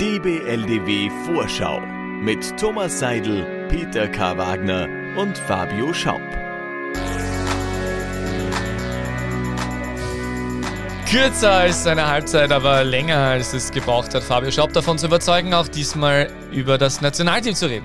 DBLDW Vorschau mit Thomas Seidel, Peter K. Wagner und Fabio Schaub. Kürzer als seine Halbzeit, aber länger als es gebraucht hat, Fabio Schaub davon zu überzeugen, auch diesmal über das Nationalteam zu reden.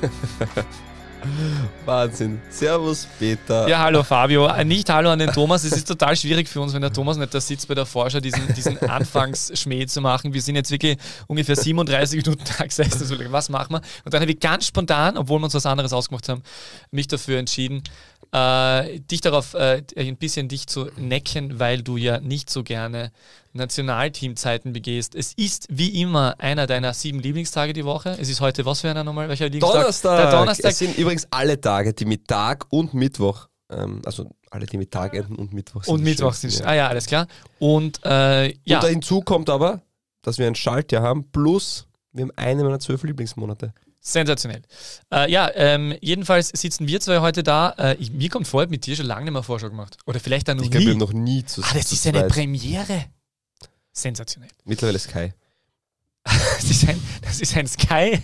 Wahnsinn. Servus, Peter. Ja, hallo, Fabio. Äh, nicht hallo an den Thomas. Es ist total schwierig für uns, wenn der Thomas nicht da sitzt bei der Forscher, diesen, diesen Anfangsschmäh zu machen. Wir sind jetzt wirklich ungefähr 37 Minuten tagsüber. Was machen wir? Und dann habe ich ganz spontan, obwohl wir uns was anderes ausgemacht haben, mich dafür entschieden, äh, dich darauf äh, ein bisschen dich zu necken, weil du ja nicht so gerne Nationalteamzeiten begehst. Es ist wie immer einer deiner sieben Lieblingstage die Woche. Es ist heute was für einer nochmal? Welcher Lieblingstag? Donnerstag. Der Donnerstag. Es sind übrigens alle Tage, die mit Tag und Mittwoch, ähm, also alle, die mit Tag ah. enden und Mittwoch sind. Und Mittwoch sind. Ja. Ah ja, alles klar. Und, äh, ja. und hinzu kommt aber, dass wir ein Schaltjahr haben, plus wir haben einen meiner zwölf Lieblingsmonate. Sensationell. Äh, ja, ähm, jedenfalls sitzen wir zwei heute da. Äh, ich, mir kommt vor, ich habe mit dir schon lange nicht mehr Vorschau gemacht. Oder vielleicht dann noch ich nie. Ich habe noch nie zu Ah, das zu ist eine zweit. Premiere. Sensationell. Mittlerweile Sky. das, ist ein, das ist ein Sky.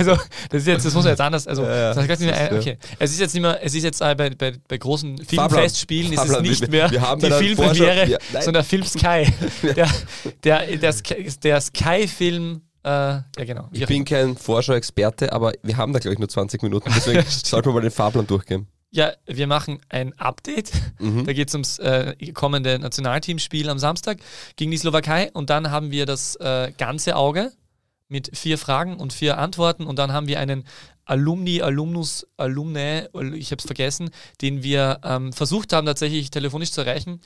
also, das ist jetzt, das muss man jetzt anders. Also, ja, ja. Das heißt, ein, okay. Es ist jetzt nicht mehr, es ist jetzt bei, bei, bei großen Filmfestspielen ist es nicht mehr wir, wir die Filmpremiere, sondern Film Sky. der, der, der, der Sky-Film äh, ja, genau. Ich bin kein Vorschau-Experte, aber wir haben da, glaube ich, nur 20 Minuten. Deswegen sollten wir mal den Fahrplan durchgehen. Ja, wir machen ein Update. Mhm. Da geht es ums äh, kommende Nationalteamspiel am Samstag gegen die Slowakei. Und dann haben wir das äh, ganze Auge mit vier Fragen und vier Antworten und dann haben wir einen Alumni, Alumnus, Alumnae, äh, ich habe es vergessen, den wir ähm, versucht haben tatsächlich telefonisch zu erreichen,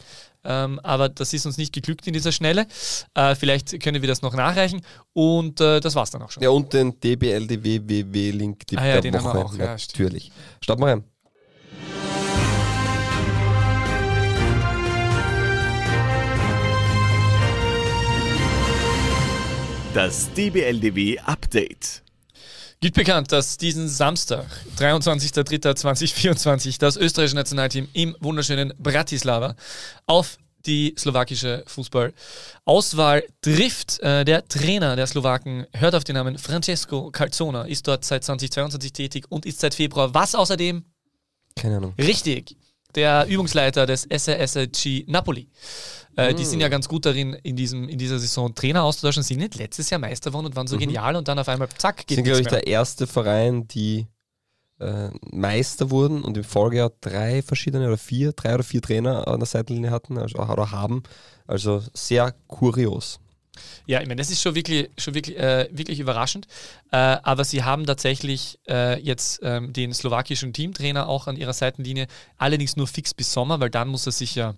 ähm, aber das ist uns nicht geglückt in dieser Schnelle. Äh, vielleicht können wir das noch nachreichen und äh, das war's dann auch schon. Ja und den DBLDWWW-Link, die ah, ja, den Woche haben wir auch, ja, natürlich. Starten wir rein. Das DBLDW Update. Gibt bekannt, dass diesen Samstag, 23.03.2024, das österreichische Nationalteam im wunderschönen Bratislava auf die slowakische Fußballauswahl trifft. Äh, der Trainer der Slowaken hört auf den Namen Francesco Calzona, ist dort seit 2022 tätig und ist seit Februar was außerdem? Keine Ahnung. Richtig der Übungsleiter des SRSG Napoli. Äh, mm. Die sind ja hm. ganz gut darin, in, diesem, in dieser Saison Trainer auszutauschen. Sie Sind nicht letztes Jahr Meister geworden und waren so mhm. genial und dann auf einmal zack geht Sind, glaube ich, der erste Verein, die äh, Meister wurden und im Folgejahr drei verschiedene oder vier, drei oder vier Trainer an der Seitenlinie hatten also, oder haben. Also sehr kurios. Ja, ich meine, das ist schon wirklich, schon wirklich, äh, wirklich überraschend. Äh, aber sie haben tatsächlich äh, jetzt ähm, den slowakischen Teamtrainer auch an ihrer Seitenlinie, allerdings nur fix bis Sommer, weil dann muss er sich ja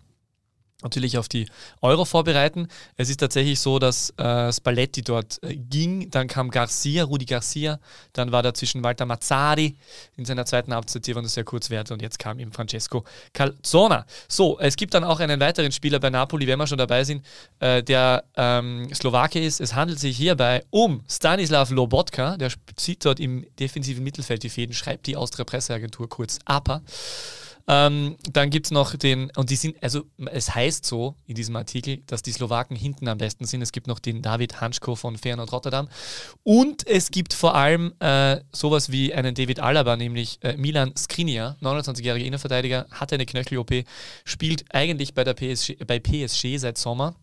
natürlich auf die Euro vorbereiten. Es ist tatsächlich so, dass äh, Spalletti dort äh, ging, dann kam Garcia, Rudi Garcia, dann war dazwischen Walter Mazzari in seiner zweiten Amtszeit, die waren das sehr kurz wert und jetzt kam eben Francesco Calzona. So, es gibt dann auch einen weiteren Spieler bei Napoli, wenn wir schon dabei sind, äh, der ähm, Slowake ist. Es handelt sich hierbei um Stanislav Lobotka, der zieht dort im defensiven Mittelfeld die Fäden, schreibt die Austria Presseagentur kurz APA. Ähm, dann gibt es noch den, und die sind, also es heißt so in diesem Artikel, dass die Slowaken hinten am besten sind. Es gibt noch den David Hanschko von Feyenoord Rotterdam. Und es gibt vor allem äh, sowas wie einen David Alaba, nämlich äh, Milan Skriniar, 29-jähriger Innenverteidiger, hat eine Knöchel-OP, spielt eigentlich bei, der PSG, bei PSG seit Sommer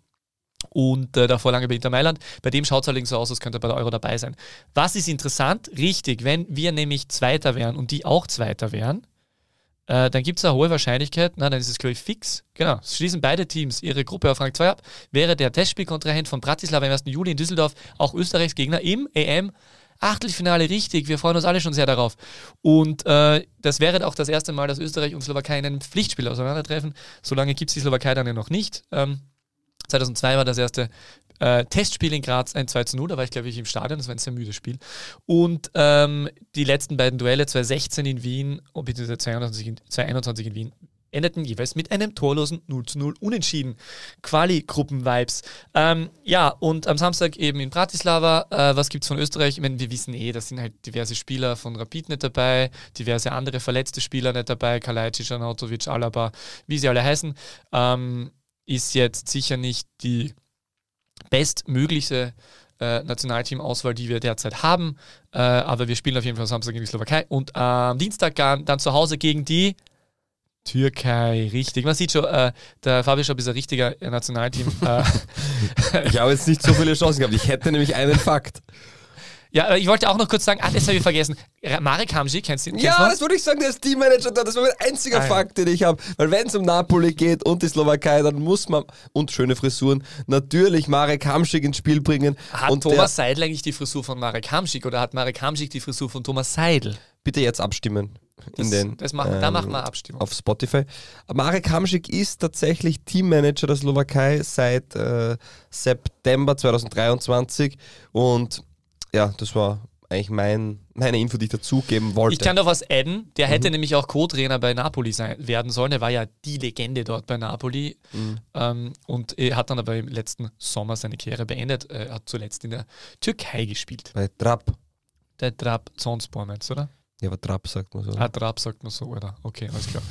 und äh, davor lange bei Inter Mailand. Bei dem schaut es allerdings so aus, als könnte er bei der Euro dabei sein. Was ist interessant? Richtig, wenn wir nämlich Zweiter wären und die auch Zweiter wären, äh, dann gibt es eine hohe Wahrscheinlichkeit, na, dann ist es, glaube ich, fix. Genau. Schließen beide Teams ihre Gruppe auf Rang 2 ab. Wäre der Testspielkontrahent von Bratislava im 1. Juli in Düsseldorf auch Österreichs Gegner im EM Achtelfinale richtig. Wir freuen uns alle schon sehr darauf. Und äh, das wäre auch das erste Mal, dass Österreich und Slowakei in einem Pflichtspiel auseinandertreffen. Solange gibt es die Slowakei dann ja noch nicht. Ähm, 2002 war das erste äh, Testspiel in Graz, ein 2 zu 0, da war ich glaube ich im Stadion, das war ein sehr müdes Spiel. Und ähm, die letzten beiden Duelle, 2016 in Wien, oh, bzw. 2021 in Wien, endeten jeweils mit einem torlosen 0 zu 0 Unentschieden. Quali-Gruppen-Vibes. Ähm, ja, und am Samstag eben in Bratislava. Äh, was es von Österreich? Ich meine, wir wissen eh, da sind halt diverse Spieler von Rapid nicht dabei, diverse andere verletzte Spieler nicht dabei, Kalajdzic, Anatovic, Alaba, wie sie alle heißen. Ähm, ist jetzt sicher nicht die bestmögliche äh, Nationalteam-Auswahl, die wir derzeit haben. Äh, aber wir spielen auf jeden Fall Samstag gegen die Slowakei und am äh, Dienstag dann zu Hause gegen die Türkei, richtig. Man sieht schon, äh, der Fabio Schopp ist ein richtiger Nationalteam. Äh, ich habe jetzt nicht so viele Chancen gehabt. Ich hätte nämlich einen Fakt. Ja, aber ich wollte auch noch kurz sagen, ah, das habe ich vergessen. Marek Hamsik, kennst du ihn? Ja, das würde ich sagen, der ist Teammanager da. Das war mein einziger ah, Fakt, den ich habe. Weil wenn es um Napoli geht und die Slowakei, dann muss man, und schöne Frisuren, natürlich Marek Hamsik ins Spiel bringen. Hat und Thomas Seidel eigentlich die Frisur von Marek Hamsik oder hat Marek Hamsik die Frisur von Thomas Seidel? Bitte jetzt abstimmen. Das, den, das machen, ähm, da machen wir ähm, Abstimmung. Auf Spotify. Marek Hamsik ist tatsächlich Teammanager der Slowakei seit äh, September 2023 und ja, das war eigentlich mein, meine Info, die ich dazugeben wollte. Ich kann noch was adden. Der hätte mhm. nämlich auch Co-Trainer bei Napoli sein, werden sollen. Er war ja die Legende dort bei Napoli mhm. ähm, und er hat dann aber im letzten Sommer seine Karriere beendet. Er hat zuletzt in der Türkei gespielt. Bei Trapp. Der Trapp Zonspor meinst du, oder? Ja, aber Trapp sagt man so. Oder? Ah, Trapp sagt man so, oder? Okay, alles klar.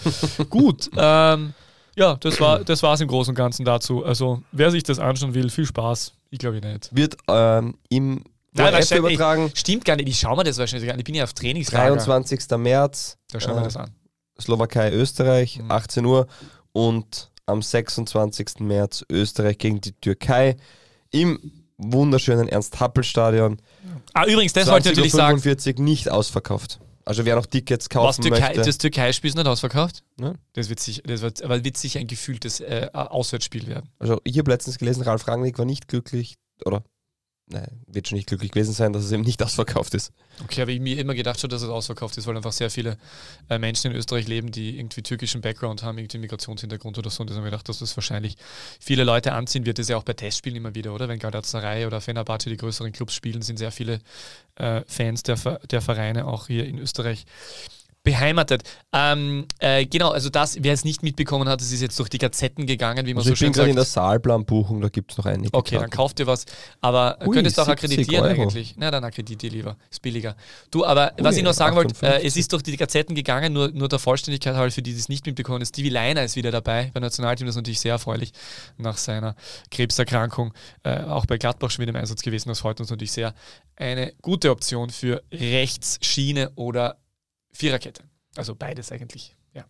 Gut, ähm, ja, das war das war's im Großen und Ganzen dazu. Also, wer sich das anschauen will, viel Spaß. Ich glaube nicht. Wird ähm, im Nein, App stimmt, übertragen. Ey, stimmt gar nicht. Ich schaue mir das wahrscheinlich an. Ich bin ja auf Trainingslager. 23. März. Da schauen wir äh, das an. Slowakei, Österreich, mhm. 18 Uhr. Und am 26. März Österreich gegen die Türkei im wunderschönen Ernst-Happel-Stadion. Ah, übrigens, das wollte ich natürlich 45 sagen. nicht ausverkauft. Also wer noch Tickets kaufen Was, Türkei, möchte. Das Türkei-Spiel ist nicht ausverkauft? Ne? Das, wird sich, das wird, aber wird sicher ein gefühltes äh, Auswärtsspiel werden. Also ich habe letztens gelesen, Ralf Rangnick war nicht glücklich, oder nein, wird schon nicht glücklich gewesen sein, dass es eben nicht ausverkauft ist. Okay, habe ich mir immer gedacht schon, dass es ausverkauft ist, weil einfach sehr viele äh, Menschen in Österreich leben, die irgendwie türkischen Background haben, irgendwie Migrationshintergrund oder so. Und deswegen habe ich gedacht, dass das wahrscheinlich viele Leute anziehen wird. Das ist ja auch bei Testspielen immer wieder, oder? Wenn Galatasaray oder Fenerbahce die größeren Clubs spielen, sind sehr viele äh, Fans der, der Vereine auch hier in Österreich Beheimatet. Ähm, äh, genau, also das, wer es nicht mitbekommen hat, es ist jetzt durch die Gazetten gegangen, wie man also so ich bin sagt. in der Saalplanbuchung, da gibt es noch einige. Okay, Karten. dann kauft ihr was. Aber Ui, könntest du auch akkreditieren Euro. eigentlich. Na, dann akkreditiere lieber. Ist billiger. Du, aber Ui, was ich noch sagen wollte, äh, es ist durch die Gazetten gegangen, nur, nur der Vollständigkeit halber für die, die es nicht mitbekommen haben. Stevie Leiner ist wieder dabei beim Nationalteam, das ist natürlich sehr erfreulich nach seiner Krebserkrankung. Äh, auch bei Gladbach schon wieder im Einsatz gewesen, das freut uns natürlich sehr. Eine gute Option für Rechtsschiene oder Viererkette. Also beides eigentlich. Ja.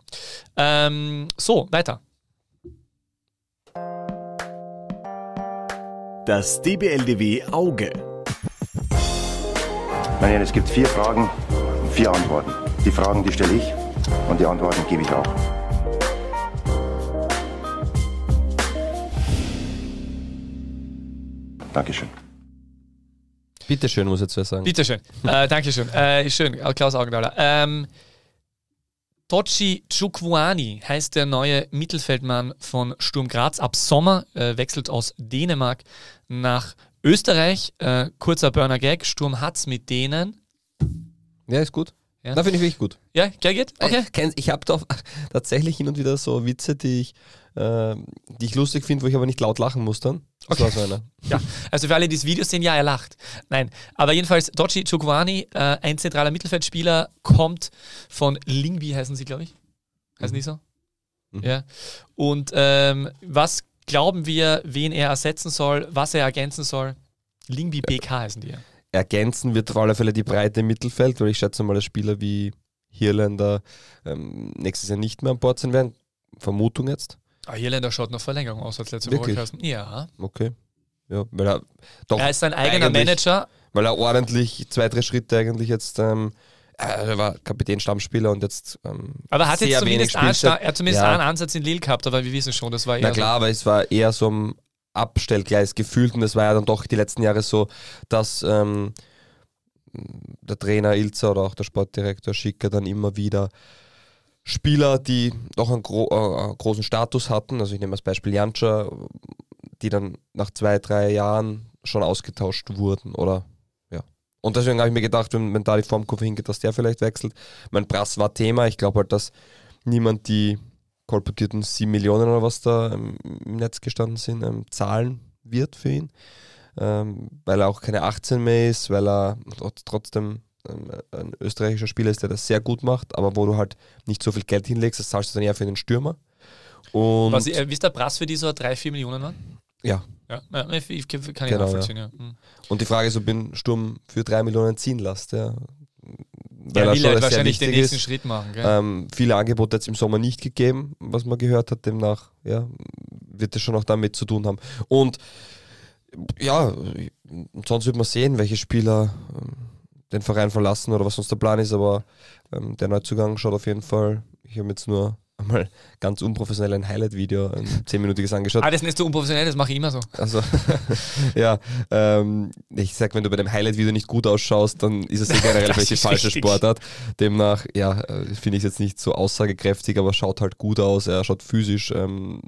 Ähm, so, weiter. Das DBLDW Auge. Daniel, es gibt vier Fragen und vier Antworten. Die Fragen, die stelle ich und die Antworten gebe ich auch. Dankeschön. Bitteschön, muss ich jetzt sagen. Bitteschön. äh, Dankeschön. Äh, schön, äh, Klaus Augenthaler. Ähm, Tochi Chukwuani heißt der neue Mittelfeldmann von Sturm Graz. Ab Sommer äh, wechselt aus Dänemark nach Österreich. Äh, kurzer Burner-Gag. Sturm hat's mit denen. Ja, ist gut. Ja. Da finde ich wirklich gut. Ja, gell geht? Äh, okay. Ich, ich habe doch tatsächlich hin und wieder so Witze, die ich äh, die ich lustig finde, wo ich aber nicht laut lachen muss dann. Das okay. war so einer. Ja, also für alle, die das Video sehen, ja, er lacht. Nein, aber jedenfalls, Doci Chukwani, äh, ein zentraler Mittelfeldspieler, kommt von Lingby, heißen sie, glaube ich. Heißen mhm. die so? Mhm. Ja. Und ähm, was glauben wir, wen er ersetzen soll, was er ergänzen soll? Lingby äh, BK heißen die ja. Ergänzen wird auf alle Fälle die Breite im Mittelfeld, weil ich schätze mal, dass Spieler wie Hirländer ähm, nächstes Jahr nicht mehr an Bord sein werden. Vermutung jetzt. Ah, Hierländer schaut nach Verlängerung aus als letzte Wirklich? Woche. Kassen. Ja. Okay. Ja, weil er, doch er ist sein eigener Manager. Weil er ordentlich zwei, drei Schritte eigentlich jetzt. Ähm, äh, er war Kapitän, Stammspieler und jetzt. Ähm, aber er hat jetzt zumindest, einen, er hat zumindest ja. einen Ansatz in Lille gehabt, aber wir wissen schon, das war eher. Na klar, so aber es war eher so ein Abstellgleis gefühlt und es war ja dann doch die letzten Jahre so, dass ähm, der Trainer Ilzer oder auch der Sportdirektor Schicker dann immer wieder Spieler, die noch einen gro äh, äh, großen Status hatten, also ich nehme als Beispiel Janscha, die dann nach zwei, drei Jahren schon ausgetauscht wurden, oder? Und deswegen habe ich mir gedacht, wenn, wenn da die Formkurve hingeht, dass der vielleicht wechselt. Mein Brass war Thema, ich glaube halt, dass niemand die kolportierten 7 Millionen oder was da im Netz gestanden sind, ähm, zahlen wird für ihn, ähm, weil er auch keine 18 mehr ist, weil er trotzdem ähm, ein österreichischer Spieler ist, der das sehr gut macht, aber wo du halt nicht so viel Geld hinlegst, das zahlst du dann eher für den Stürmer. Und Was, äh, ist der Preis für die so 3-4 Millionen an? Ja. Ja, ich, kann ich genau, nachvollziehen, ja. ja. Mhm. Und die Frage ist, ob den Sturm für 3 Millionen ziehen lässt, ja. Weil ja, will halt er wahrscheinlich den nächsten ist. Schritt machen. Ähm, viele Angebote hat es im Sommer nicht gegeben, was man gehört hat. Demnach ja, wird es schon auch damit zu tun haben. Und ja, sonst wird man sehen, welche Spieler ähm, den Verein verlassen oder was sonst der Plan ist, aber ähm, der Neuzugang schaut auf jeden Fall. Ich habe jetzt nur einmal ganz unprofessionell ein Highlight-Video, ein zehnminütiges angeschaut. Ah, das nennst du unprofessionell, das mache ich immer so. Also, ja, ähm, ich sag, wenn du bei dem Highlight-Video nicht gut ausschaust, dann ist es ja generell vielleicht die falsche richtig. Sportart. Demnach, ja, äh, finde ich es jetzt nicht so aussagekräftig, aber schaut halt gut aus, er schaut physisch, ähm,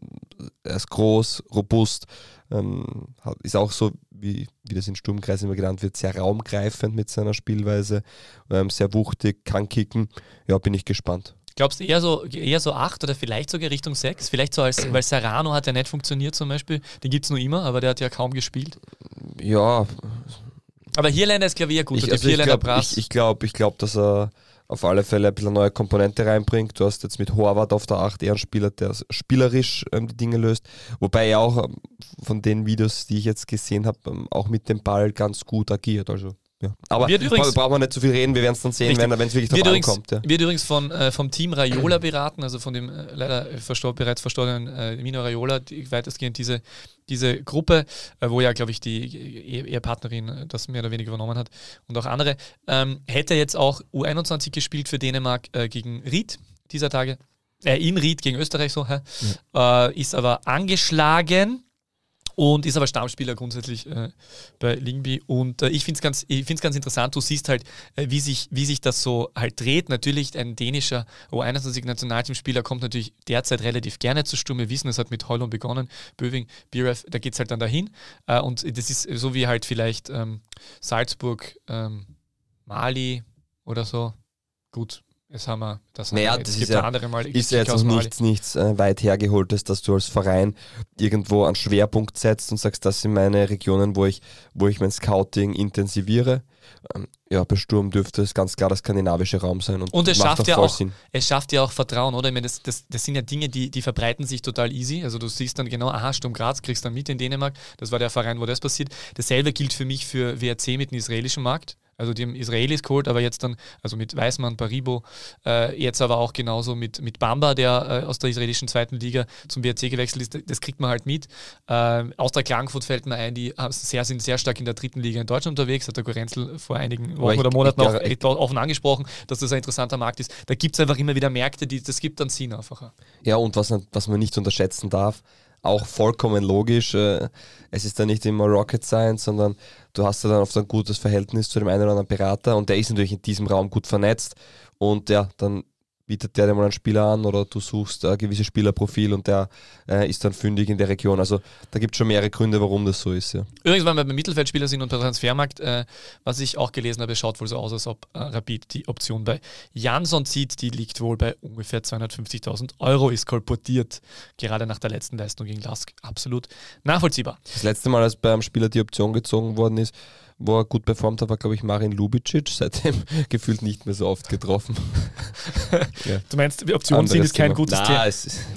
er ist groß, robust, ähm, ist auch so, wie, wie das in Sturmkreisen immer genannt wird, sehr raumgreifend mit seiner Spielweise, ähm, sehr wuchtig, kann kicken. Ja, bin ich gespannt. Glaubst du eher so, eher so 8 oder vielleicht sogar Richtung 6? Vielleicht so als, weil Serrano hat ja nicht funktioniert zum Beispiel. Den gibt es nur immer, aber der hat ja kaum gespielt. Ja. Aber Hierländer ist Klavier gut. Ich, also ich glaube, ich, ich glaube, glaub, dass er auf alle Fälle ein bisschen neue Komponente reinbringt. Du hast jetzt mit Horvath auf der 8 eher einen Spieler, der spielerisch ähm, die Dinge löst. Wobei er auch ähm, von den Videos, die ich jetzt gesehen habe, ähm, auch mit dem Ball ganz gut agiert. Also ja. Aber wird übrigens, brauchen wir nicht zu viel reden, wir werden es dann sehen, richtig. wenn es wirklich drauf kommt. Ja. Wird übrigens von, äh, vom Team Raiola beraten, also von dem äh, leider äh, verstor bereits verstorbenen äh, Mino Raiola, die, weitestgehend diese, diese Gruppe, äh, wo ja, glaube ich, die äh, Ehepartnerin äh, das mehr oder weniger übernommen hat und auch andere, ähm, hätte jetzt auch U21 gespielt für Dänemark gegen Ried dieser Tage. in Ried gegen Österreich so, ja. ist aber angeschlagen und ist aber Stammspieler grundsätzlich äh, bei Lingby. Und äh, ich finde es ganz, ganz interessant, du siehst halt, äh, wie, sich, wie sich das so halt dreht. Natürlich ein dänischer o 21 nationalteamspieler kommt natürlich derzeit relativ gerne zur Sturm. Wir wissen, es hat mit Holland begonnen, Böwing, Biref, da geht es halt dann dahin. Äh, und das ist so wie halt vielleicht ähm, Salzburg, ähm, Mali oder so. Gut, das haben wir, das naja, haben wir das ist ja, Mal ist ja jetzt noch nichts, nichts äh, weit hergeholtes, dass du als Verein irgendwo einen Schwerpunkt setzt und sagst, das sind meine Regionen, wo ich, wo ich mein Scouting intensiviere. Ähm, ja, bei Sturm dürfte es ganz klar der skandinavische Raum sein. Und, und es, schafft ja auch, es schafft ja auch Vertrauen, oder? Ich meine, das, das, das sind ja Dinge, die, die verbreiten sich total easy. Also du siehst dann genau, aha, Sturm Graz kriegst dann mit in Dänemark. Das war der Verein, wo das passiert. Dasselbe gilt für mich für WRC mit dem israelischen Markt. Also die haben Israelis geholt, aber jetzt dann, also mit Weismann, Paribo, äh, jetzt aber auch genauso mit, mit Bamba, der äh, aus der israelischen zweiten Liga zum BRC gewechselt ist. Das kriegt man halt mit. Ähm, aus der Klangfurt fällt mir ein, die sehr, sind sehr stark in der dritten Liga in Deutschland unterwegs. Hat der Gorenzel vor einigen Wochen ich, oder Monaten ich, auch offen angesprochen, dass das ein interessanter Markt ist. Da gibt es einfach immer wieder Märkte, die das gibt dann Sinn einfacher. Ja, und was, was man nicht unterschätzen darf, auch vollkommen logisch. Äh, es ist dann nicht immer Rocket Science, sondern du hast ja dann oft ein gutes Verhältnis zu dem einen oder anderen Berater und der ist natürlich in diesem Raum gut vernetzt. Und ja, dann bietet der dir mal einen Spieler an oder du suchst ein äh, gewisses Spielerprofil und der äh, ist dann fündig in der Region. Also da gibt es schon mehrere Gründe, warum das so ist. Ja. Übrigens, wenn wir beim Mittelfeldspieler sind und beim Transfermarkt, äh, was ich auch gelesen habe, schaut wohl so aus, als ob äh, Rapid die Option bei Jansson zieht. Die liegt wohl bei ungefähr 250.000 Euro, ist kolportiert, gerade nach der letzten Leistung gegen Lask. Absolut nachvollziehbar. Das letzte Mal, als beim Spieler die Option gezogen worden ist, wo er gut performt hat, war, glaube ich, Marin Lubicic. Seitdem gefühlt nicht mehr so oft getroffen. ja. Du meinst, Optionen ziehen ist kein Thema. gutes Thema.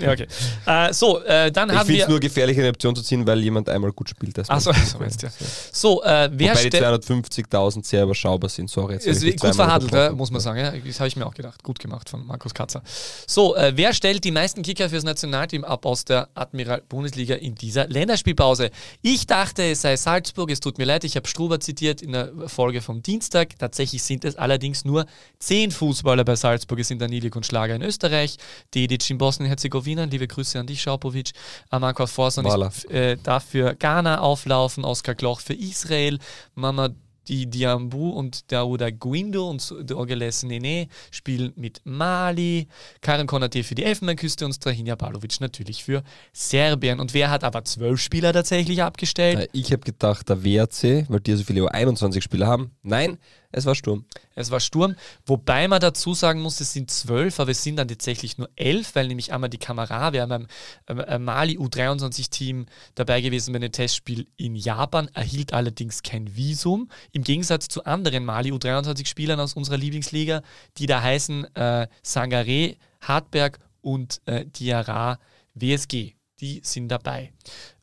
Ja, okay. äh, so, äh, dann ich haben wir. Ich finde es nur gefährlich, eine Option zu ziehen, weil jemand einmal gut spielt. Das Achso, so also meinst du. Ja. So, äh, wer Wobei die 250.000 sehr überschaubar sind. Sorry, jetzt ist Gut verhandelt, muss man sagen. Ja. Das habe ich mir auch gedacht. Gut gemacht von Markus Katzer. So, äh, wer stellt die meisten Kicker fürs Nationalteam ab aus der Admiral Bundesliga in dieser Länderspielpause? Ich dachte, es sei Salzburg. Es tut mir leid, ich habe Struber zitiert zitiert in der Folge vom Dienstag. Tatsächlich sind es allerdings nur zehn Fußballer bei Salzburg. Es sind Danilic und Schlager in Österreich, Dedic in Bosnien-Herzegowina, liebe Grüße an dich, Schaupovic, Marco Forson ist, äh, dafür Ghana auflaufen, Oskar Kloch für Israel, Mama die Diambu und Dauda Guindo und Dorgeles Nene spielen mit Mali, Karen Konate für die Elfenbeinküste und Strahinja Palovic natürlich für Serbien. Und wer hat aber zwölf Spieler tatsächlich abgestellt? Äh, ich habe gedacht, der WRC, weil die so viele 21 spieler haben. Nein, es war Sturm. Es war Sturm. Wobei man dazu sagen muss, es sind zwölf, aber es sind dann tatsächlich nur elf, weil nämlich einmal die Kamera, wir haben ein Mali U23-Team dabei gewesen bei einem Testspiel in Japan, erhielt allerdings kein Visum. Im Gegensatz zu anderen Mali U23-Spielern aus unserer Lieblingsliga, die da heißen äh, Sangare, Hartberg und äh, Diarra WSG. Die sind dabei.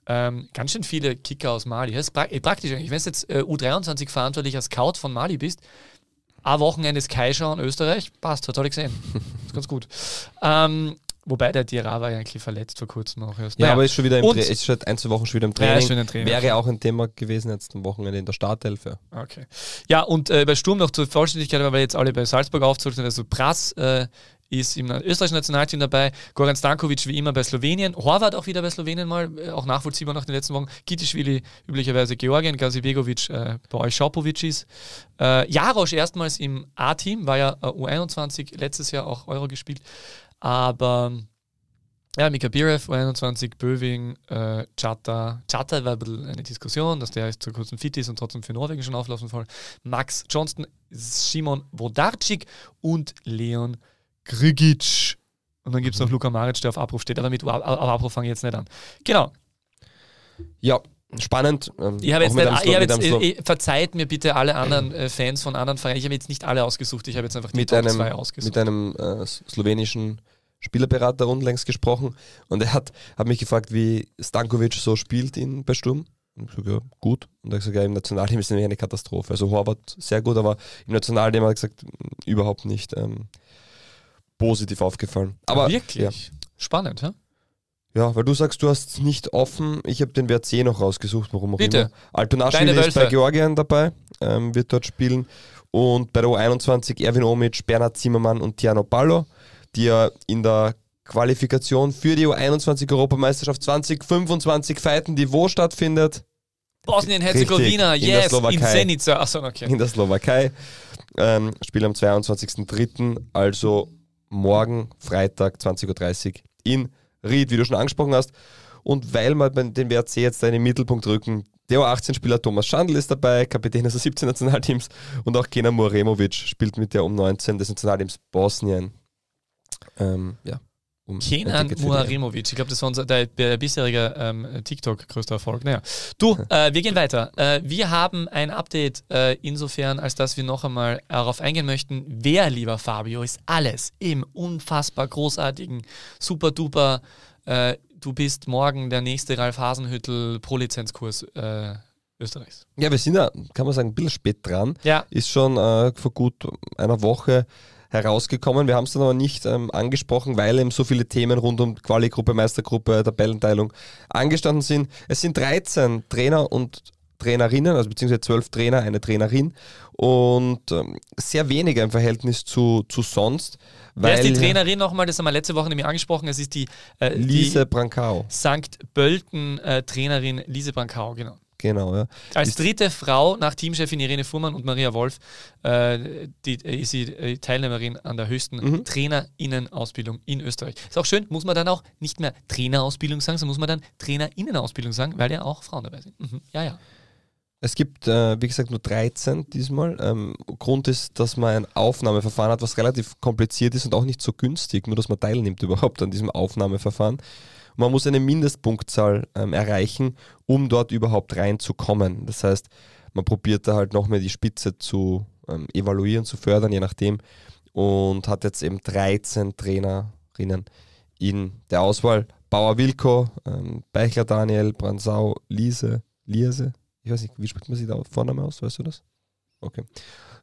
Ähm, ganz schön viele Kicker aus Mali. Das ist pra äh, praktisch eigentlich. Wenn du jetzt äh, U23 verantwortlicher Scout von Mali bist, ein Wochenende Sky Kai schauen, Österreich, passt, hat alle gesehen. ist ganz gut. Ähm, Wobei der Dira war ja eigentlich verletzt vor kurzem auch erst. Ja, aber ist schon wieder im Training. ist schon ein, zwei Wochen schon wieder im Training. Ja, im Training. Wäre auch ein Thema gewesen jetzt am Wochenende in der Starthelfe. Okay. Ja, und äh, bei Sturm noch zur Vollständigkeit, weil wir jetzt alle bei Salzburg aufgezogen sind, also Prass äh, ist im österreichischen Nationalteam dabei, Goran Stankovic wie immer bei Slowenien, Horvath auch wieder bei Slowenien mal, äh, auch nachvollziehbar nach den letzten Wochen, Kitischvili üblicherweise Georgien, Gazibegovic äh, bei euch Schopovic ist, äh, Jarosch erstmals im A-Team, war ja äh, U21 letztes Jahr auch Euro gespielt, aber ja, Mika Birev, U21, Böwing, äh, Chata. Chata war ein bisschen eine Diskussion, dass der jetzt zu kurzem fit ist und trotzdem für Norwegen schon auflaufen soll. Max Johnston, Simon Wodarczyk und Leon Grigic und dann gibt es noch mhm. Luka Maric, der auf Abruf steht. Aber mit auf Abruf fange ich jetzt nicht an. Genau. Ja, spannend. Ähm, ich habe jetzt, nicht, ich hab jetzt ich, äh, ich, äh, verzeiht mir bitte alle anderen äh, Fans von anderen Vereinen. Ich habe jetzt nicht alle ausgesucht, ich habe jetzt einfach die mit Top einem, ausgesucht. Mit einem äh, slowenischen Spielerberater unlängst gesprochen und er hat, hat mich gefragt, wie Stankovic so spielt in, bei Sturm. Und ich gesagt, ja, gut. Und er hat gesagt, ja, im Nationalteam ist nämlich eine Katastrophe. Also Horvath sehr gut, aber im Nationalteam hat er gesagt, mm, überhaupt nicht. Ähm, positiv aufgefallen. Aber, Wirklich? Ja. Spannend, ja? Ja, weil du sagst, du hast es nicht offen. Ich habe den Wert C noch rausgesucht, warum auch Bitte. immer. Altonashvili ist bei Georgien dabei, ähm, wird dort spielen. Und bei der U21 Erwin Omic, Bernhard Zimmermann und Tiano Ballo, die ja in der Qualifikation für die U21-Europameisterschaft 2025 feiten, die wo stattfindet? Bosnien-Herzegowina, yes, in, in Senica. Achso, okay. In der Slowakei. Ähm, Spiel am 22.03., also morgen Freitag 20.30 Uhr in Ried, wie du schon angesprochen hast. Und weil wir den WRC jetzt in den Mittelpunkt rücken, der U18-Spieler Thomas Schandl ist dabei, Kapitän des U17-Nationalteams und auch Kenan Moremovic spielt mit der U19 des Nationalteams Bosnien. Ähm, ja. Um Kenan Muharimovic, ich glaube, das war unser, der, der bisherige ähm, TikTok-größter Erfolg. Naja. Du, äh, wir gehen weiter. Äh, wir haben ein Update äh, insofern, als dass wir noch einmal äh, darauf eingehen möchten, wer, lieber Fabio, ist alles im unfassbar großartigen, super duper, äh, du bist morgen der nächste Ralf Hasenhüttel Pro-Lizenzkurs äh, Österreichs. Ja, wir sind ja, kann man sagen, ein bisschen spät dran. Ja. Ist schon vor gut einer Woche herausgekommen. Wir haben es dann aber nicht ähm, angesprochen, weil eben so viele Themen rund um Quali-Gruppe, Meistergruppe, Tabellenteilung angestanden sind. Es sind 13 Trainer und Trainerinnen, also beziehungsweise 12 Trainer, eine Trainerin und ähm, sehr weniger im Verhältnis zu, zu sonst. Wer ist die Trainerin nochmal? Das haben wir letzte Woche nämlich angesprochen. Es ist die, äh, Lise die Brankau. St. Pölten äh, Trainerin Lise Brankau, genau. Genau, ja. Als ist dritte Frau nach Teamchefin Irene Fuhrmann und Maria Wolf äh, die, äh, ist sie äh, Teilnehmerin an der höchsten mhm. Trainerinnenausbildung in Österreich. Ist auch schön, muss man dann auch nicht mehr Trainerausbildung sagen, sondern muss man dann Trainerinnenausbildung sagen, weil ja auch Frauen dabei sind. Mhm. Ja, ja. Es gibt, äh, wie gesagt, nur 13 diesmal. Ähm, Grund ist, dass man ein Aufnahmeverfahren hat, was relativ kompliziert ist und auch nicht so günstig, nur dass man teilnimmt überhaupt an diesem Aufnahmeverfahren man muss eine Mindestpunktzahl ähm, erreichen, um dort überhaupt reinzukommen. Das heißt, man probiert da halt noch mehr die Spitze zu ähm, evaluieren, zu fördern, je nachdem. Und hat jetzt eben 13 Trainerinnen in der Auswahl. Bauer Wilko, ähm, Beichler Daniel, Bransau, Liese, Liese, ich weiß nicht, wie spricht man sie da Vorname aus, weißt du das? Okay.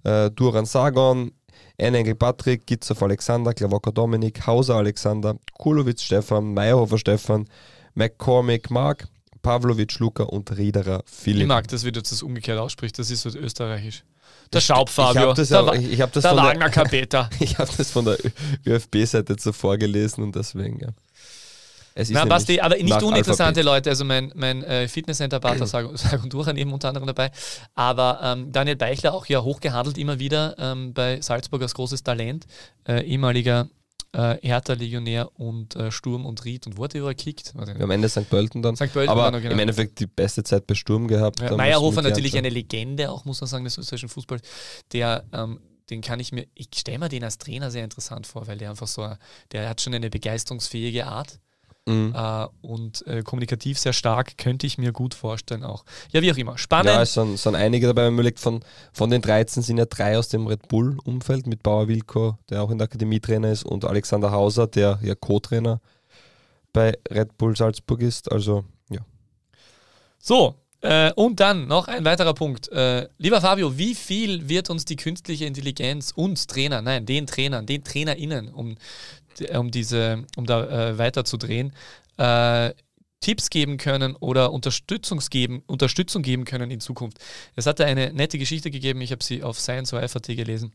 Äh, Duran Sagon, Enengel Patrick, Gitzow Alexander, Klavocker Dominik, Hauser Alexander, Kulowitz Stefan, Meyerhofer Stefan, McCormick Mark, Pavlovic Luca und Riederer Philipp. Ich mag das, wie du das umgekehrt aussprichst, das ist so halt österreichisch. Der Schaub, Fabio. Ich habe das, der, ich hab das ich hab das von der ÖFB-Seite zuvor gelesen und deswegen, ja. Es Na, Basti, aber nicht uninteressante Alphabet. Leute. Also mein, mein äh, Fitnesscenter-Partner Sag, Sag und Duran eben unter anderem dabei. Aber ähm, Daniel Beichler auch ja hochgehandelt immer wieder ähm, bei Salzburg als großes Talent. Äh, ehemaliger äh, Hertha Legionär und äh, Sturm und Ried und wurde überkickt. ja, am Ende St. Pölten dann. St. Pölten aber genau. im Endeffekt die beste Zeit bei Sturm gehabt. Ja, Meierhofer natürlich eine Legende, auch muss man sagen, des österreichischen Fußballs, der ähm, den kann ich mir, ich stelle mir den als Trainer sehr interessant vor, weil der einfach so, der hat schon eine begeisterungsfähige Art mhm. äh, und äh, kommunikativ sehr stark, könnte ich mir gut vorstellen auch. Ja, wie auch immer. Spannend. Ja, es sind, sind einige dabei, wenn man überlegt, von, von den 13 sind ja drei aus dem Red Bull-Umfeld mit Bauer Wilko, der auch in der Akademie Trainer ist, und Alexander Hauser, der ja Co-Trainer bei Red Bull Salzburg ist. Also, ja. So, äh, und dann noch ein weiterer Punkt. Äh, lieber Fabio, wie viel wird uns die künstliche Intelligenz, uns Trainer, nein, den Trainern, den TrainerInnen, um äh, um diese, um da äh, weiterzudrehen, äh, Tipps geben können oder Unterstützung geben, Unterstützung geben können in Zukunft. Es hat eine nette Geschichte gegeben, ich habe sie auf sciencewife.at gelesen.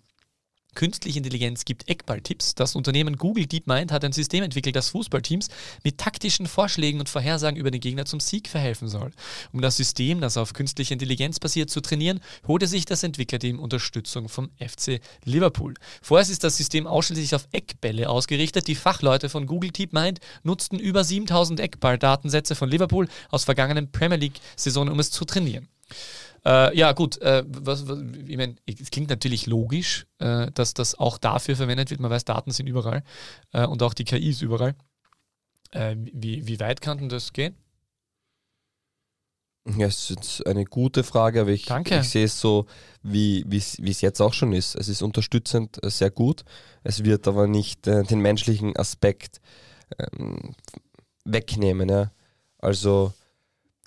Künstliche Intelligenz gibt Eckballtipps. Das Unternehmen Google DeepMind hat ein System entwickelt, das Fußballteams mit taktischen Vorschlägen und Vorhersagen über den Gegner zum Sieg verhelfen soll. Um das System, das auf künstliche Intelligenz basiert, zu trainieren, holte sich das Entwicklerteam Unterstützung vom FC Liverpool. Vorerst ist das System ausschließlich auf Eckbälle ausgerichtet. Die Fachleute von Google DeepMind nutzten über 7000 Eckball-Datensätze von Liverpool aus vergangenen Premier League-Saisonen, um es zu trainieren. Äh, ja, gut, äh, was, was, ich meine, es klingt natürlich logisch, äh, dass das auch dafür verwendet wird. Man weiß, Daten sind überall äh, und auch die KI ist überall. Äh, wie, wie weit kann denn das gehen? Ja, es ist eine gute Frage, aber ich, ich sehe es so, wie es jetzt auch schon ist. Es ist unterstützend äh, sehr gut. Es wird aber nicht den menschlichen Aspekt ähm, wegnehmen. Ja? Also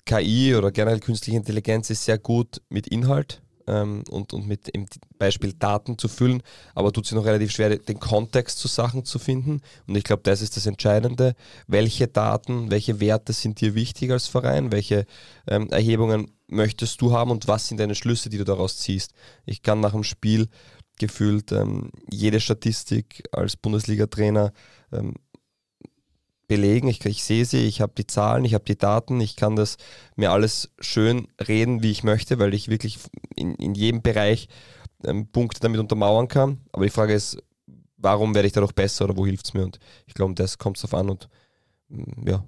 KI oder generell künstliche Intelligenz ist sehr gut mit Inhalt ähm, und, und mit im Beispiel Daten zu füllen, aber tut sie noch relativ schwer, den Kontext zu Sachen zu finden. Und ich glaube, das ist das Entscheidende. Welche Daten, welche Werte sind dir wichtig als Verein? Welche ähm, Erhebungen möchtest du haben und was sind deine Schlüsse, die du daraus ziehst? Ich kann nach dem Spiel gefühlt ähm, jede Statistik als Bundesliga-Trainer ähm, belegen, ich, ich sehe sie, ich habe die Zahlen, ich habe die Daten, ich kann das mir alles schön reden, wie ich möchte, weil ich wirklich in, in jedem Bereich ähm, Punkte damit untermauern kann. Aber die Frage ist, warum werde ich dadurch besser oder wo hilft es mir? Und ich glaube, das kommt es drauf an und mm, ja,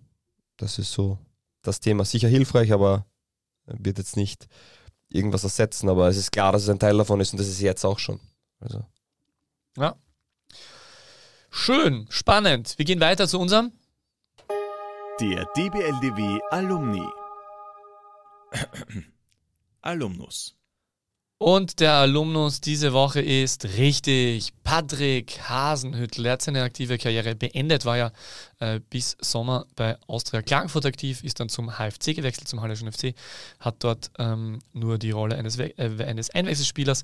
das ist so das Thema. Sicher hilfreich, aber wird jetzt nicht irgendwas ersetzen, aber es ist klar, dass es ein Teil davon ist und das ist jetzt auch schon. Also. Ja. Schön, spannend. Wir gehen weiter zu unserem der DBLDW Alumni. Alumnus. Und der Alumnus diese Woche ist richtig Patrick Hasenhüttl. Er hat seine aktive Karriere beendet, war ja äh, bis Sommer bei Austria Klagenfurt aktiv, ist dann zum HFC gewechselt, zum Halleischen FC, hat dort ähm, nur die Rolle eines, äh, eines Einwechselspielers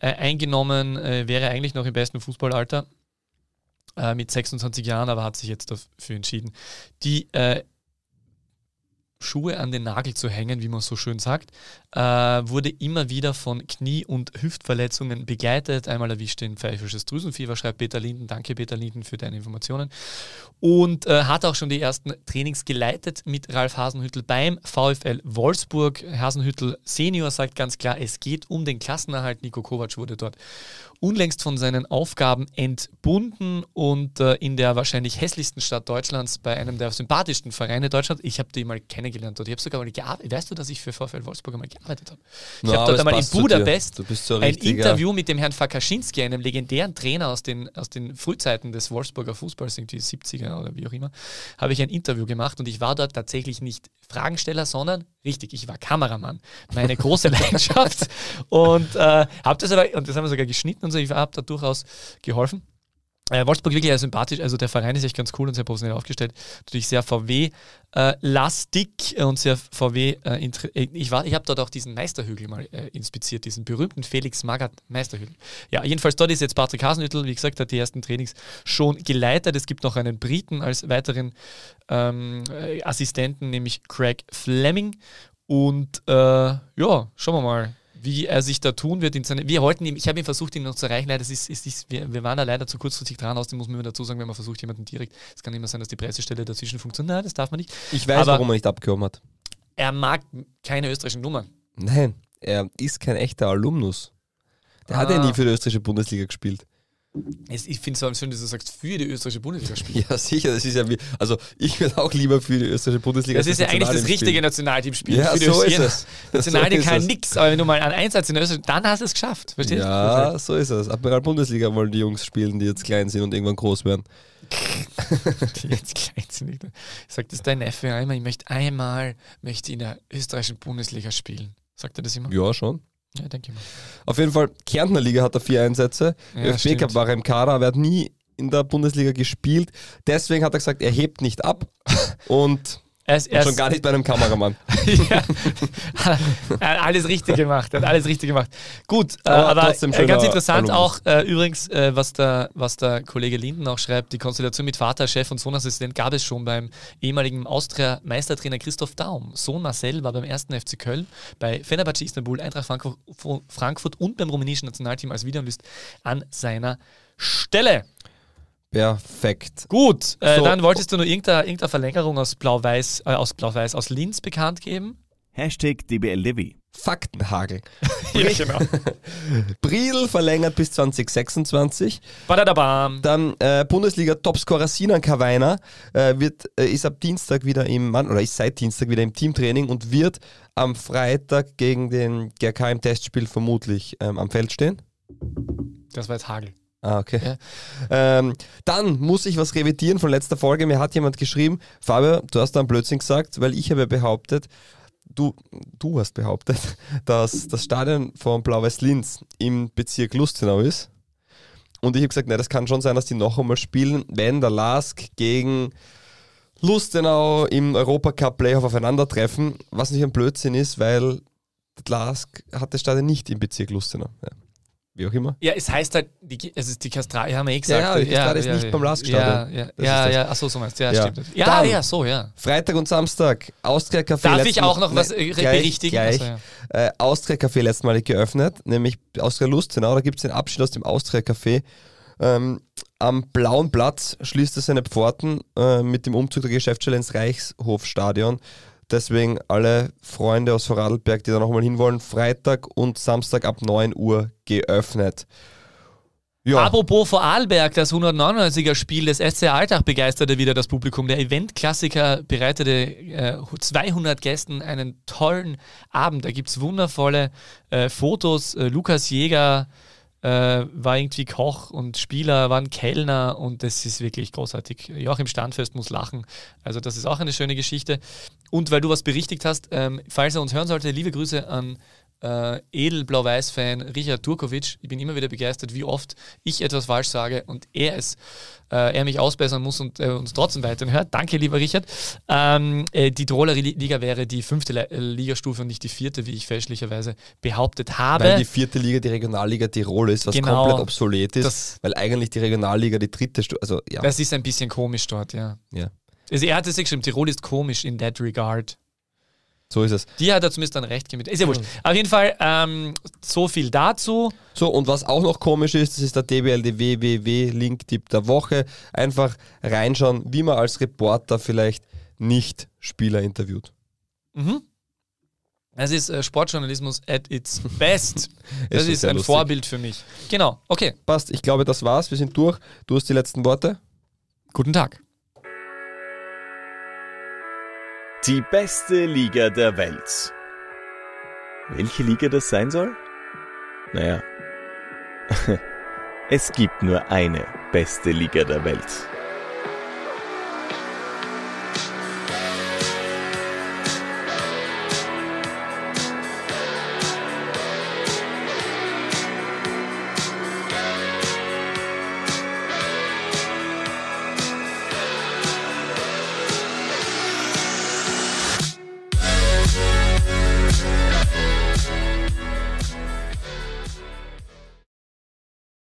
äh, eingenommen, äh, wäre eigentlich noch im besten Fußballalter, äh, mit 26 Jahren, aber hat sich jetzt dafür entschieden, die äh, Schuhe an den Nagel zu hängen, wie man so schön sagt, äh, wurde immer wieder von Knie- und Hüftverletzungen begleitet. Einmal erwischt ihn pfeifisches Drüsenfieber, schreibt Peter Linden. Danke, Peter Linden, für deine Informationen. Und äh, hat auch schon die ersten Trainings geleitet mit Ralf Hasenhüttel beim VfL Wolfsburg. Hasenhüttel Senior sagt ganz klar, es geht um den Klassenerhalt. Nico Kovac wurde dort unlängst von seinen Aufgaben entbunden und äh, in der wahrscheinlich hässlichsten Stadt Deutschlands bei einem der sympathischsten Vereine Deutschlands. Ich habe die mal kennengelernt dort. Ich habe sogar mal gearbeitet. Weißt du, dass ich für VfL Wolfsburg einmal gearbeitet habe? Ich no, habe dort einmal in Budapest so ein Interview mit dem Herrn Fakaschinski, einem legendären Trainer aus den, aus den Frühzeiten des Wolfsburger Fußballs, irgendwie 70er oder wie auch immer, habe ich ein Interview gemacht und ich war dort tatsächlich nicht Fragensteller, sondern richtig, ich war Kameramann. Meine große Leidenschaft. Und äh, habe das aber, und das haben wir sogar geschnitten und so, ich habe da durchaus geholfen. Äh, Wolfsburg wirklich sehr sympathisch, also der Verein ist echt ganz cool und sehr professionell aufgestellt. Natürlich sehr VW-lastig äh, und sehr VW. Äh, äh, ich war, ich habe dort auch diesen Meisterhügel mal inspiziert, diesen berühmten Felix Magath Meisterhügel. Ja, jedenfalls dort ist jetzt Patrick Hasenüttel, wie gesagt, hat die ersten Trainings schon geleitet. Es gibt noch einen Briten als weiteren ähm, Assistenten, nämlich Craig Fleming. Und äh, ja, schauen wir mal wie er sich da tun wird. In seine, wir wollten ihm, ich habe ihn versucht, ihn noch zu erreichen. Leider, das ist, ist, ist, wir, wir waren da leider zu kurzfristig dran. Außerdem muss man immer dazu sagen, wenn man versucht, jemanden direkt, es kann immer sein, dass die Pressestelle dazwischen funktioniert. Nein, das darf man nicht. Ich weiß, Aber warum er nicht abgehoben hat. Er mag keine österreichischen Nummern. Nein, er ist kein echter Alumnus. Der ah. hat ja ah. nie für die österreichische Bundesliga gespielt ich finde es vor schön, dass du sagst, für die österreichische Bundesliga spielen. Ja, sicher, das ist ja wie, also ich würde auch lieber für die österreichische Bundesliga spielen. Das ist ja eigentlich das richtige Nationalteam spielen. Ja, so ist es. Nationalteam kann nichts, aber wenn du mal einen Einsatz in Österreich, dann hast du es geschafft, verstehst du? Ja, so ist es. Admiral Bundesliga wollen die Jungs spielen, die jetzt klein sind und irgendwann groß werden. die jetzt klein sind. Sagt das dein Neffe einmal, ich möchte einmal möchte in der österreichischen Bundesliga spielen. Sagt er das immer? Ja, schon. Ja, denke ich mal. Auf jeden Fall, Kärntner Liga hat er vier Einsätze. Ja, ÖFB Cup war er im Kader, aber er hat nie in der Bundesliga gespielt. Deswegen hat er gesagt, er hebt nicht ab. und es, und schon gar nicht bei einem Kameramann. ja, alles richtig gemacht, hat alles richtig gemacht. Gut, oh, aber, äh, ganz interessant Alumnus. auch äh, übrigens, äh, was, der, was der Kollege Linden auch schreibt, die Konstellation mit Vater, Chef und Sohnassistent gab es schon beim ehemaligen Austria-Meistertrainer Christoph Daum. Sohn Marcel war beim ersten FC Köln, bei Fenerbahce Istanbul, Eintracht Frankfurt, Frankfurt und beim rumänischen Nationalteam als Videoanalyst an seiner Stelle. Perfekt. Gut, äh, so. dann wolltest du nur irgendeine, irgendeine Verlängerung aus Blau-Weiß, äh, aus Blau-Weiß, aus Linz bekannt geben? Hashtag DBL Levy. Faktenhagel. ja, genau. Briel verlängert bis 2026. Badadabam. Dann äh, Bundesliga-Topscorer Sinan Kawainer äh, äh, ist ab Dienstag wieder im Mann oder ist seit Dienstag wieder im Teamtraining und wird am Freitag gegen den GRK im Testspiel vermutlich ähm, am Feld stehen. Das war jetzt Hagel. Ah, okay. Ja. Ähm, dann muss ich was revidieren von letzter Folge. Mir hat jemand geschrieben, Fabio, du hast da einen Blödsinn gesagt, weil ich habe behauptet, du, du hast behauptet, dass das Stadion von Blau-Weiß Linz im Bezirk Lustenau ist. Und ich habe gesagt, nein, das kann schon sein, dass die noch einmal spielen, wenn der Lask gegen Lustenau im Europacup-Playoff aufeinandertreffen, was nicht ein Blödsinn ist, weil Lask hat das Stadion nicht im Bezirk Lustenau. Ja wie auch immer. Ja, es heißt halt, die, es ist die Kastrade, haben wir eh gesagt. Ja, die Kastrade ja, ist nicht ja, beim Lars gestartet. Ja, ja, ja, ja, achso, so, meinst du, ja, stimmt. Ja, Dann, ja, so, ja. Freitag und Samstag, Austria Café. Darf ich auch noch ne, was äh, berichtigen? Gleich. Also, äh, Austria Café letztmalig geöffnet, nämlich Austria Lust, genau, da gibt es den Abschied aus dem Austria Café. Ähm, am blauen Platz schließt er seine Pforten äh, mit dem Umzug der Geschäftsstelle ins Reichshofstadion. Deswegen alle Freunde aus Vorarlberg, die da nochmal hinwollen, Freitag und Samstag ab 9 Uhr geöffnet. Ja. Apropos Vorarlberg, das 199er Spiel des SC Alltag begeisterte wieder das Publikum. Der Eventklassiker bereitete äh, 200 Gästen einen tollen Abend. Da gibt es wundervolle äh, Fotos. Äh, Lukas Jäger äh, war irgendwie Koch und Spieler, waren Kellner und das ist wirklich großartig. Joachim Standfest muss lachen. Also das ist auch eine schöne Geschichte. Und weil du was berichtigt hast, ähm, falls er uns hören sollte, liebe Grüße an äh, Edelblau-Weiß-Fan Richard Turkovic. Ich bin immer wieder begeistert, wie oft ich etwas falsch sage und er es, äh, er mich ausbessern muss und äh, uns trotzdem weiterhin hört. Danke, lieber Richard. Ähm, äh, die Tiroler Liga wäre die fünfte äh, Ligastufe und nicht die vierte, wie ich fälschlicherweise behauptet habe. Weil die vierte Liga die Regionalliga Tirol ist, was genau, komplett obsolet ist, das, weil eigentlich die Regionalliga die dritte Stufe, also ja. Das ist ein bisschen komisch dort, ja. ja. Also er hat es geschrieben, Tirol ist komisch in that regard. So ist es. Die hat er zumindest dann recht gemütlich. Ist ja wurscht. Mhm. Auf jeden Fall, ähm, so viel dazu. So, und was auch noch komisch ist, das ist der dbldwww WW Link-Tipp der Woche. Einfach reinschauen, wie man als Reporter vielleicht nicht Spieler interviewt. Mhm. Das ist äh, Sportjournalismus at its best. Das ist, ist ein lustig. Vorbild für mich. Genau, okay. Passt, ich glaube, das war's. Wir sind durch. Du hast die letzten Worte. Guten Tag. Die beste Liga der Welt. Welche Liga das sein soll? Naja, es gibt nur eine beste Liga der Welt.